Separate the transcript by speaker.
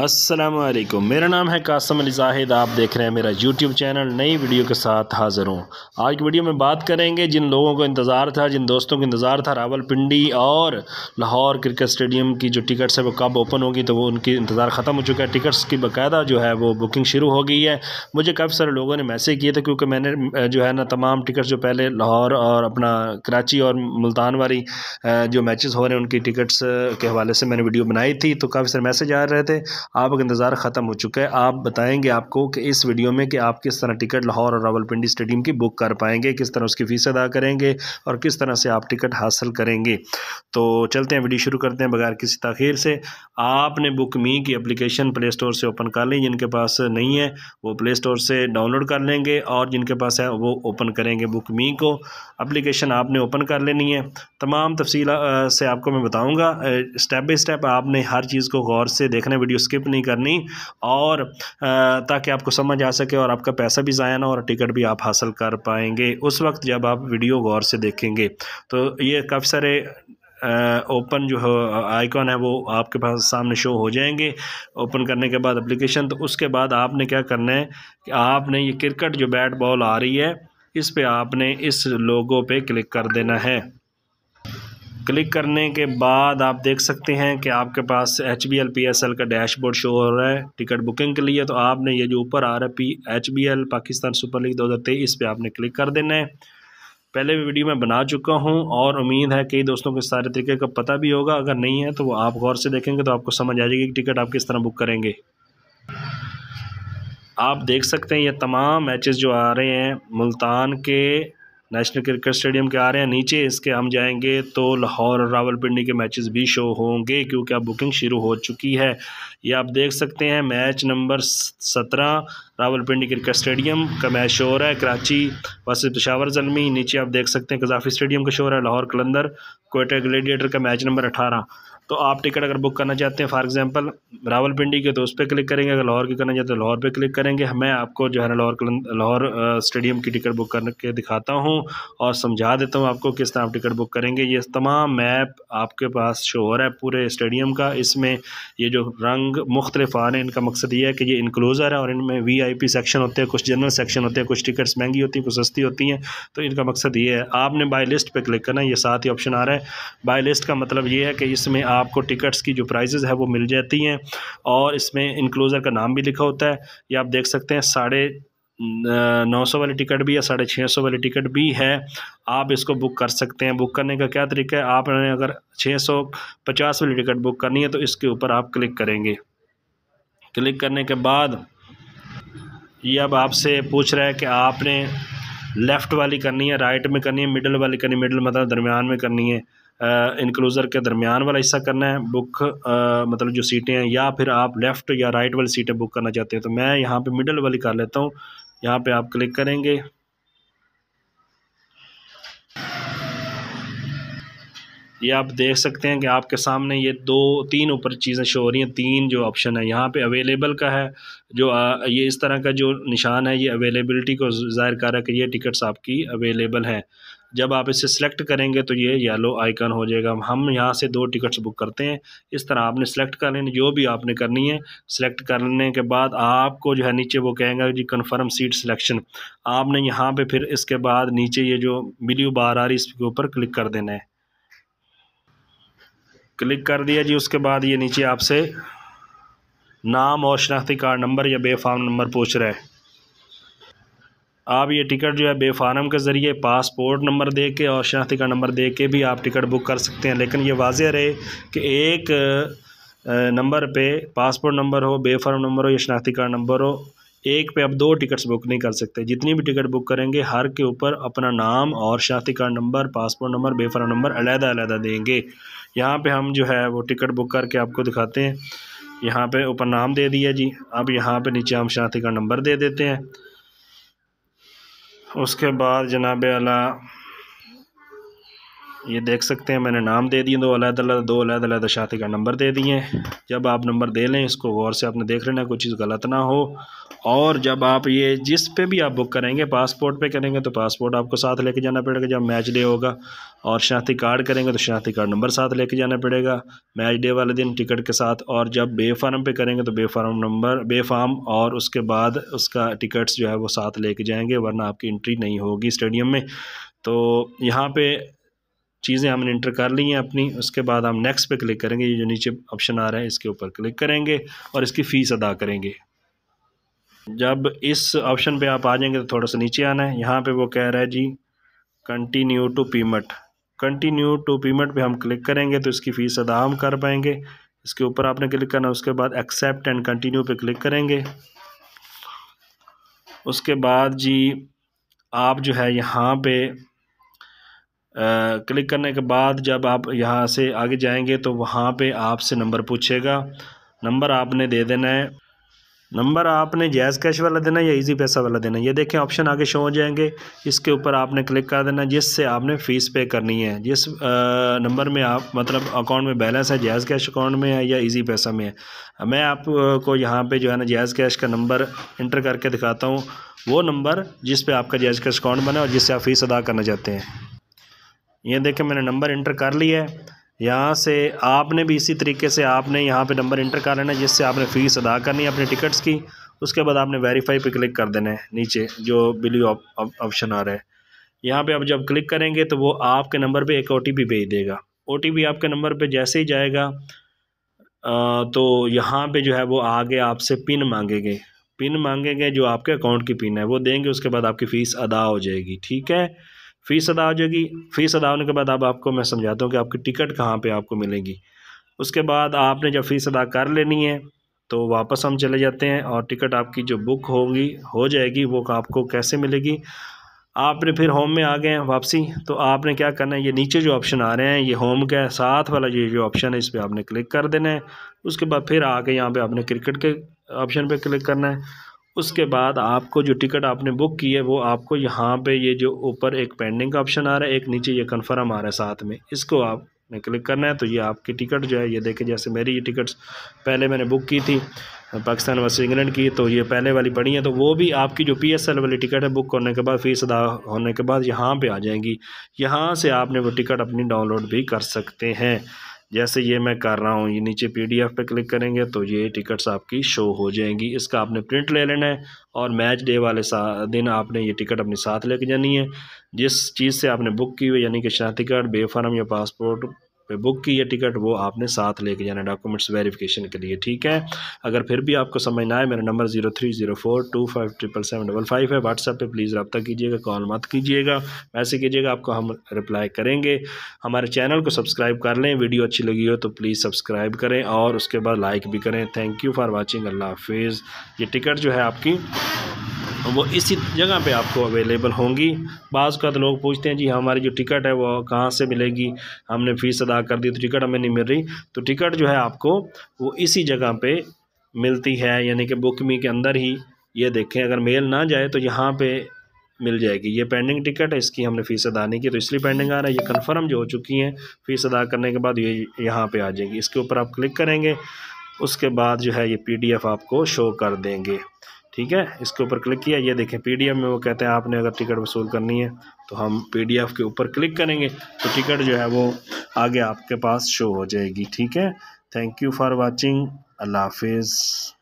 Speaker 1: असलम मेरा नाम है कासम अली जाहिद आप देख रहे हैं मेरा यूट्यूब चैनल नई वीडियो के साथ हाज़िर हूँ आज की वीडियो में बात करेंगे जिन लोगों को इंतज़ार था जिन दोस्तों को इंतज़ार था रावलपिंडी और लाहौर क्रिकेट स्टेडियम की जो टिकट्स है वो कब ओपन होगी तो वो उनकी इंतज़ार ख़त्म हो चुका है टिकट्स की बाकायदा जो है वो बुकिंग शुरू हो गई है मुझे काफ़ी सारे लोगों ने मैसेज किए थे क्योंकि मैंने जो है ना तमाम टिकट्स जो पहले लाहौर और अपना कराची और मुल्तान वाली जो मैचेस हो रहे हैं उनकी टिकट्स के हवाले से मैंने वीडियो बनाई थी तो काफ़ी सारे मैसेज आ रहे थे आपका इंतज़ार ख़त्म हो चुका है आप बताएंगे आपको कि इस वीडियो में कि आप किस तरह टिकट लाहौर और रावलपिंडी स्टेडियम की बुक कर पाएंगे किस तरह उसकी फ़ीस अदा करेंगे और किस तरह से आप टिकट हासिल करेंगे तो चलते हैं वीडियो शुरू करते हैं बगैर किसी तखीर से आपने बुक मी की अप्लीकेशन प्ले स्टोर से ओपन कर ली जिनके पास नहीं है वो प्ले स्टोर से डाउनलोड कर लेंगे और जिनके पास है वो ओपन करेंगे बुक मी को अप्लीकेशन आपने ओपन कर लेनी है तमाम तफसी से आपको मैं बताऊँगा स्टेप बाई स्टेप आपने हर चीज़ को गौर से देखना वीडियो स्किप नहीं करनी और ताकि आपको समझ आ सके और आपका पैसा भी ज़ाया ना और टिकट भी आप हासिल कर पाएंगे उस वक्त जब आप वीडियो गौर से देखेंगे तो ये काफ़ी सारे ओपन जो आइकॉन है वो आपके पास सामने शो हो जाएंगे ओपन करने के बाद एप्लीकेशन तो उसके बाद आपने क्या करना है कि आपने ये क्रिकेट जो बैट बॉल आ रही है इस पे आपने इस लोगो पे क्लिक कर देना है क्लिक करने के बाद आप देख सकते हैं कि आपके पास H B L P S L का डैशबोर्ड शो हो रहा है टिकट बुकिंग के लिए तो आपने ये जो ऊपर आ रहा है P H B L Pakistan super league दो हज़ार तेईस पर आपने क्लिक कर देना है पहले भी वीडियो मैं बना चुका हूँ और उम्मीद है कई दोस्तों को सारे तरीके का पता भी होगा अगर नहीं है तो वो आप गौर से देखेंगे तो आपको समझ आ जाएगी कि टिकट आप किस तरह बुक करेंगे आप देख सकते हैं ये तमाम मैचेस जो आ रहे हैं मुल्तान के नेशनल क्रिकेट स्टेडियम के आ रहे हैं नीचे इसके हम जाएंगे तो लाहौर और रावलपिंडी के मैचेस भी शो होंगे क्योंकि अब बुकिंग शुरू हो चुकी है ये आप देख सकते हैं मैच नंबर सत्रह रावलपिंडी क्रिकेट स्टेडियम का मैच शो हो रहा है कराची वसी पशावर जलमी नीचे आप देख सकते हैं कजाफी स्टेडियम का शो हो रहा है लाहौर कलंदर कोयटा ग्लेडिएटर का मैच नंबर अठारह तो आप टिकट अगर बुक करना चाहते हैं फॉर एग्जांपल रावलपिंडी के तो उस पर क्लिक करेंगे अगर लाहौर की करना चाहते हैं तो लाहौर पे क्लिक करेंगे मैं आपको जो है ना लाहौर लाहौर स्टेडियम की टिकट बुक करके दिखाता हूँ और समझा देता हूँ आपको किस तरह आप टिकट बुक करेंगे ये तमाम मैप आपके पास शो हो रहा है पूरे स्टेडियम का इसमें ये जो रंग मुख्तलिफ आने इनका मकसद ये है कि ये इनक्लोज़र है और इनमें वी आई पी सेक्शन होते हैं कुछ जनरल सेक्शन होते हैं कुछ टिकट्स महंगी होती हैं कुछ सस्ती होती हैं तो इनका मकसद ये है आपने बाई लिस्ट पर क्लिक करना ये साथ ही ऑप्शन आ रहा है बाई लिस्ट का मतलब ये है कि इसमें आप आपको टिकट्स की जो प्राइजेज़ है वो मिल जाती हैं और इसमें इनक्लोज़र का नाम भी लिखा होता है ये आप देख सकते हैं साढ़े नौ सौ वाली टिकट भी है साढ़े छः सौ वाली टिकट भी है आप इसको बुक कर सकते हैं बुक करने का क्या तरीका है आपने अगर छः सौ पचास वाली टिकट बुक करनी है तो इसके ऊपर आप क्लिक करेंगे क्लिक करने के बाद ये अब आपसे पूछ रहा है कि आपने लेफ़्ट वाली करनी है राइट में करनी है मिडल वाली करनी है मिडल मतलब दरमियान में करनी है इनक्लोज़र के दरमियान वाला हिस्सा करना है बुक आ, मतलब जो सीटें हैं या फिर आप लेफ़्ट या राइट वाली सीटें बुक करना चाहते हैं तो मैं यहाँ पे मिडल वाली कर लेता हूँ यहाँ पे आप क्लिक करेंगे ये आप देख सकते हैं कि आपके सामने ये दो तीन ऊपर चीज़ें शो हो रही हैं तीन जो ऑप्शन है यहाँ पे अवेलेबल का है जो आ, ये इस तरह का जो निशान है ये अवेलेबिलिटी को ज़ाहिर कर रहा है कि ये टिकट्स आपकी अवेलेबल हैं जब आप इसे सेलेक्ट करेंगे तो ये येलो आइकन हो जाएगा हम यहाँ से दो टिकट्स बुक करते हैं इस तरह आपने सेलेक्ट कर लेनी जो भी आपने करनी है सेलेक्ट करने के बाद आपको जो है नीचे वो कहेंगे जी कन्फर्म सीट सिलेक्शन आपने यहाँ पर फिर इसके बाद नीचे ये जो वीडियो बार आ रही इसके ऊपर क्लिक कर देना है क्लिक कर दिया जी उसके बाद ये नीचे आपसे नाम और शनाख्ती कार्ड नंबर या बेफाम नंबर पूछ रहा है आप ये टिकट जो है बेफारम के ज़रिए पासपोर्ट नंबर दे के और शनाख्ती का नंबर दे के भी आप टिकट बुक कर सकते हैं लेकिन ये वाजह रहे कि एक नंबर पे पासपोर्ट नंबर हो बेफारम नंबर हो या शनाख्ती का नंबर हो एक पे आप दो टिकट्स बुक नहीं कर सकते जितनी भी टिकट बुक करेंगे हर के ऊपर अपना नाम और शनाख्ती का number passport number B form number अलहदा अलहदा देंगे यहाँ पर हम जो है वो टिकट बुक करके आपको दिखाते हैं यहाँ पर ऊपर नाम दे दिया जी अब यहाँ पर नीचे हम शनाख्ती का नंबर दे देते हैं उसके बाद जनाब अला ये देख सकते हैं मैंने नाम दे दिए दो अलग अलग दो अलग अलग शादी का नंबर दे दिए जब आप नंबर दे लें इसको गौर से आपने देख लेना कोई चीज़ गलत ना हो और जब आप ये जिस पे भी आप बुक करेंगे पासपोर्ट पे करेंगे तो पासपोर्ट आपको साथ लेके जाना पड़ेगा जब मैच डे होगा और शनाख्ती कार्ड करेंगे तो शनाख्ती कार्ड नंबर साथ लेके जाना पड़ेगा मैच डे वाले दिन टिकट के साथ और जब बे फार्म पे करेंगे तो B form number B form और उसके बाद उसका टिकट्स जो है वो साथ लेके जाएंगे वरना आपकी एंट्री नहीं होगी स्टेडियम में तो यहाँ पे चीज़ें हमने इंटर कर ली हैं अपनी उसके बाद हम नेक्स्ट पे क्लिक करेंगे ये जो नीचे ऑप्शन आ रहा है इसके ऊपर क्लिक करेंगे और इसकी फ़ीस अदा करेंगे जब इस ऑप्शन पे आप आ जाएंगे तो थोड़ा सा नीचे आना है यहाँ पे वो कह रहा है जी continue to payment continue to payment पे हम क्लिक करेंगे तो इसकी फ़ीस अदा हम कर पाएंगे इसके ऊपर आपने क्लिक करना है उसके बाद एक्सेप्ट एंड कंटिन्यू पर क्लिक करेंगे उसके बाद जी आप जो है यहाँ पर क्लिक करने के बाद जब आप यहाँ से आगे जाएंगे तो वहाँ पे आपसे नंबर पूछेगा नंबर आपने दे देना है नंबर आपने जैज़ कैश वाला देना है या इजी पैसा वाला देना है ये देखें ऑप्शन आगे शो हो जाएंगे इसके ऊपर आपने क्लिक कर देना जिससे आपने फ़ीस पे करनी है जिस नंबर में आप मतलब अकाउंट में बैलेंस है जैज़ कैश अकाउंट में है या इजी पैसा में है मैं आपको यहाँ पे जो है ना जैज़ कैश का नंबर इंटर करके दिखाता हूँ वो नंबर जिस पर आपका जैज़ कैश अकाउंट बना और जिससे आप फ़ीस अदा करना चाहते हैं ये देखें मैंने नंबर इंटर कर लिया है यहाँ से आपने भी इसी तरीके से आपने यहाँ पे नंबर इंटर कर लेना है जिससे आपने फ़ीस अदा करनी है अपने टिकट्स की उसके बाद आपने वेरीफाई पे क्लिक कर देना है नीचे जो बिली ऑप्शन आ रहा है यहाँ पे आप जब क्लिक करेंगे तो वो आपके नंबर पे एक ओ भेज देगा ओ आपके नंबर पर जैसे ही जाएगा आ, तो यहाँ पर जो है वो आगे आपसे पिन मांगेंगे पिन मांगेंगे जो आपके अकाउंट की पिन है वो देंगे उसके बाद आपकी फ़ीस अदा हो जाएगी ठीक है फ़ीस अदा हो जाएगी फ़ीस अदा होने के बाद अब आपको मैं समझाता हूँ कि आपकी टिकट कहाँ पे आपको मिलेगी उसके बाद आपने जब फ़ीस अदा कर लेनी है तो वापस हम चले जाते हैं और टिकट आपकी जो बुक होगी हो जाएगी वो आपको कैसे मिलेगी आपने फिर होम में आ गए हैं वापसी तो आपने क्या करना है ये नीचे जो ऑप्शन आ रहे हैं ये होम का साथ वाला ये जो ऑप्शन है इस पर आपने क्लिक कर देना है उसके बाद फिर आके यहाँ पे आपने क्रिकेट के ऑप्शन पे क्लिक करना है उसके बाद आपको जो टिकट आपने बुक की है वो आपको यहाँ पे ये जो ऊपर एक पेंडिंग का ऑप्शन आ रहा है एक नीचे ये कन्फर्म आ रहा है साथ में इसको आपने क्लिक करना है तो ये आपकी टिकट जो है ये देखें जैसे मेरी ये टिकट्स पहले मैंने बुक की थी पाकिस्तान वर्सेस इंग्लैंड की तो ये पहले वाली पड़ी है तो वो भी आपकी जो पीएसएल वाली टिकट है बुक करने के बाद फ़ीस अदा होने के बाद यहाँ पे आ जाएंगी यहाँ से आपने वो टिकट अपनी डाउनलोड भी कर सकते हैं जैसे ये मैं कर रहा हूँ ये नीचे पीडीएफ पे क्लिक करेंगे तो ये टिकट्स आपकी शो हो जाएंगी इसका आपने प्रिंट ले लेना है और मैच डे वाले दिन आपने ये टिकट अपने साथ लेके जानी है जिस चीज़ से आपने बुक की हुई यानी कि शनाख्ती कार्ड बेफार्म या पासपोर्ट पे बुक की है टिकट वो आपने साथ लेके जाना डॉक्यूमेंट्स वेरिफिकेशन के लिए ठीक है अगर फिर भी आपको समझ ना आए मेरा number zero three zero four two five triple seven double five है व्हाट्सएप पे प्लीज़ रब्ता कीजिएगा कॉल मत कीजिएगा मैसेज कीजिएगा आपको हम रिप्लाई करेंगे हमारे चैनल को सब्सक्राइब कर लें वीडियो अच्छी लगी हो तो प्लीज़ सब्सक्राइब करें और उसके बाद लाइक भी करें थैंक यू फॉर वॉचिंग अल्लाह हाफिज़ ये टिकट जो है आपकी वो इसी जगह पे आपको अवेलेबल होंगी बाज़ का तो लोग पूछते हैं जी हमारी जो टिकट है वो कहाँ से मिलेगी हमने फ़ीस अदा कर दी तो टिकट हमें नहीं मिल रही तो टिकट जो है आपको वो इसी जगह पे मिलती है यानी कि बुक मी के अंदर ही ये देखें अगर मेल ना जाए तो यहाँ पे मिल जाएगी ये पेंडिंग टिकट है इसकी हमने फ़ीस अदा नहीं की तो इसलिए पेंडिंग आ रहा है ये कन्फर्म जो हो चुकी हैं फ़ीस अदा करने के बाद ये यहाँ पर आ जाएगी इसके ऊपर आप क्लिक करेंगे उसके बाद जो है ये पीडीएफ आपको शो कर देंगे ठीक है इसके ऊपर क्लिक किया ये देखें पीडीएफ में वो कहते हैं आपने अगर टिकट वसूल करनी है तो हम पीडीएफ के ऊपर क्लिक करेंगे तो टिकट जो है वो आगे आपके पास शो हो जाएगी ठीक है थैंक यू फॉर वॉचिंग अल्लाह हाफिज़